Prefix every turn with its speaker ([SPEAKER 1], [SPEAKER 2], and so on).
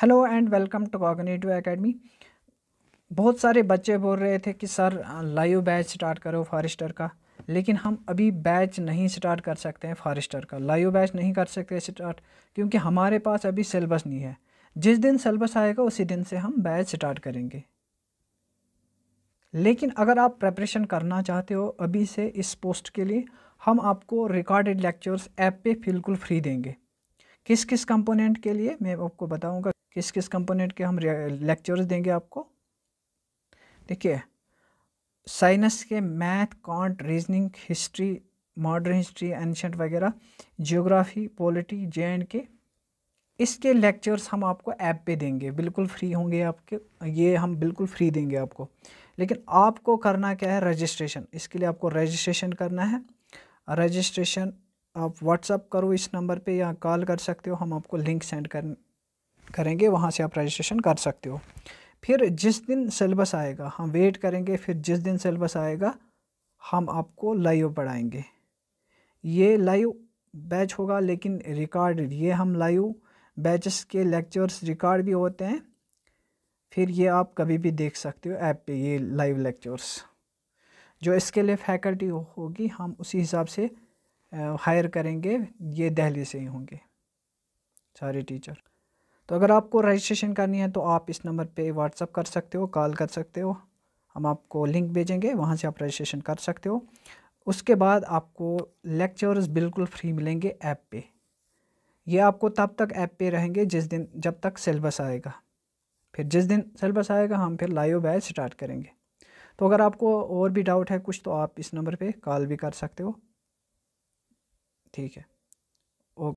[SPEAKER 1] hello and welcome to cognitive academy बहुत सारे बच्चे बोल रहे थे कि सर लाइव बैच स्टार्ट करो फॉरेस्टर का लेकिन हम अभी बैच नहीं स्टार्ट कर सकते हैं फॉरेस्टर का लाइव बैच नहीं कर सकते स्टार्ट क्योंकि हमारे पास अभी सिलेबस नहीं है जिस दिन सिलेबस आएगा उसी दिन से हम बैच स्टार्ट करेंगे लेकिन अगर आप प्रेपरेशन करना चाहते हो अभी से इस पोस्ट के लिए हम आपको रिकॉर्डेड लेक्चर्स ऐप पे बिल्कुल फ्री देंगे किस किस कंपोनेंट के लिए मैं आपको बताऊंगा किस किस कंपोनेंट के हम लेक्चर्स देंगे आपको देखिए साइनस के मैथ कॉन्ट reasoning history modern history ancient वगैरह geography polity J and K इसके लेक्चर्स हम आपको ऐप पे देंगे बिल्कुल फ्री होंगे आपके ये हम बिल्कुल फ्री देंगे आपको लेकिन आपको करना क्या है रजिस्ट्रेशन इसके लिए आपको रजिस्ट्रेशन करना है रजिस्ट्रेशन आप व्हाट्सअप करो इस नंबर पे या कॉल कर सकते हो हम आपको लिंक सेंड कर करेंगे वहाँ से आप रजिस्ट्रेशन कर सकते हो फिर जिस दिन सिलेबस आएगा हम वेट करेंगे फिर जिस दिन सिलेबस आएगा हम आपको लाइव पढ़ाएंगे ये लाइव बैच होगा लेकिन रिकॉर्ड ये हम लाइव बैचेस के लेक्चर्स रिकॉर्ड भी होते हैं फिर ये आप कभी भी देख सकते हो ऐप पे ये लाइव लेक्चर्स जो इसके लिए फैकल्टी होगी हम उसी हिसाब से हायर करेंगे ये दहली से ही होंगे सारे टीचर तो अगर आपको रजिस्ट्रेशन करनी है तो आप इस नंबर पे व्हाट्सअप कर सकते हो कॉल कर सकते हो हम आपको लिंक भेजेंगे वहाँ से आप रजिस्ट्रेशन कर सकते हो उसके बाद आपको लेक्चर्स बिल्कुल फ्री मिलेंगे ऐप पे ये आपको तब तक ऐप पे रहेंगे जिस दिन जब तक सिलेबस आएगा फिर जिस दिन सिलेबस आएगा हम फिर लाइव बैच स्टार्ट करेंगे तो अगर आपको और भी डाउट है कुछ तो आप इस नंबर पर कॉल भी कर सकते हो ठीक है